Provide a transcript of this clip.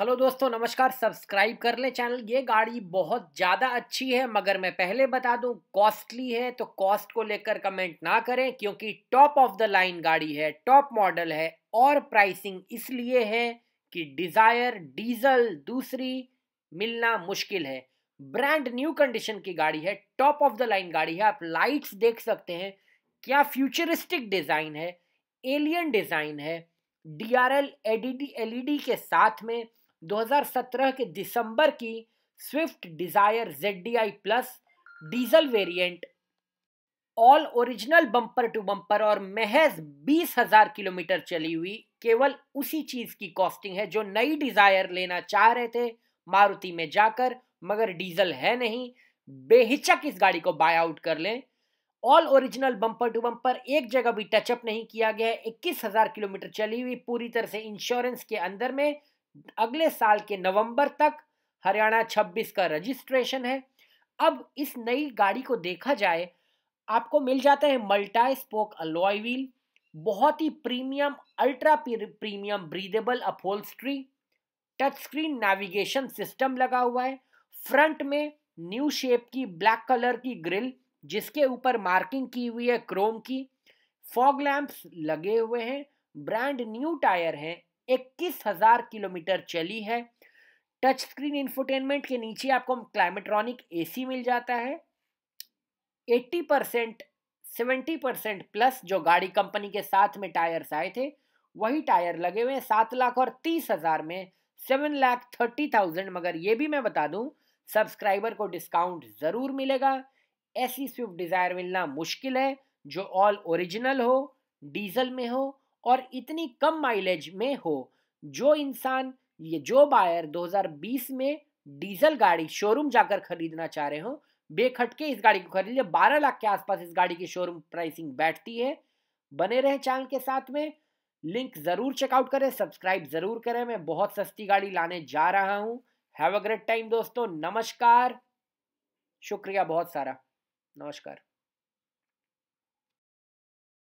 hello दोस्तों नमस्कार subscribe कर ले चैनल ये गाड़ी बहुत ज़्यादा अच्छी है मगर मैं पहले बता दूं कॉस्टली है तो कॉस्ट को लेकर कमेंट ना करें क्योंकि टॉप ऑफ द लाइन गाड़ी है टॉप मॉडल है और प्राइसिंग इसलिए है कि डिज़ायर डीजल दूसरी मिलना मुश्किल है ब्रांड न्यू कंडीशन की गाड़ी है टॉप ऑफ द लाइन गाड़ी है आप लाइट्स देख सकते हैं क्या फ्यूचरिस्टिक डिज़ाइन है एलियन डिज़ाइन है डी आर एल के साथ में 2017 के दिसंबर की Swift Dzire Z plus diesel variant all original bumper to bumper और महज बीस हजार किलोमीटर चली हुई केवल उसी चीज की कॉस्टिंग है जो नई डिजायर लेना चाह रहे थे मारुति में जाकर मगर डीजल है नहीं बेहिचक इस गाड़ी को बाय आउट कर लें all original bumper to bumper एक जगह भी टचअप नहीं किया गया है इक्कीस हजार किलोमीटर चली हुई पूरी तरह से इंश्योरेंस के अंदर में अगले साल के नवंबर तक हरियाणा 26 का रजिस्ट्रेशन है अब इस नई गाड़ी को देखा जाए आपको मिल जाता है मल्टा स्पोक अलॉय व्हील बहुत ही premium ultra premium breathable upholstery touch screen navigation system लगा हुआ है फ्रंट में न्यू शेप की ब्लैक कलर की ग्रिल जिसके ऊपर मार्किंग की हुई है क्रोम की फॉग लैंप्स लगे हुए हैं ब्रांड न्यू टायर हैं इक्कीस हजार किलोमीटर चली है टच स्क्रीन इंफोटेनमेंट के नीचे आपको क्लाइमेट्रॉनिक एसी मिल जाता है 80 परसेंट सेवेंटी परसेंट प्लस जो गाड़ी कंपनी के साथ में टायर्स आए थे वही टायर लगे हुए हैं सात लाख और तीस हजार में सेवन लाख थर्टी थाउजेंड मगर ये भी मैं बता दूं सब्सक्राइबर को डिस्काउंट ज़रूर मिलेगा ऐसी स्विफ्ट डिज़ायर मिलना मुश्किल है जो ऑल ओरिजिनल हो डीजल में हो और इतनी कम माइलेज में हो जो इंसान ये जो बायर 2020 में डीजल गाड़ी शोरूम जाकर खरीदना चाह रहे हो बेखटके इस गाड़ी को खरीद ले बारह लाख के आसपास इस गाड़ी की शोरूम प्राइसिंग बैठती है बने रहे चैनल के साथ में लिंक ज़रूर चेकआउट करें सब्सक्राइब ज़रूर करें मैं बहुत सस्ती गाड़ी लाने जा रहा हूँ हैव अ ग्रेट टाइम दोस्तों नमस्कार शुक्रिया बहुत सारा नमस्कार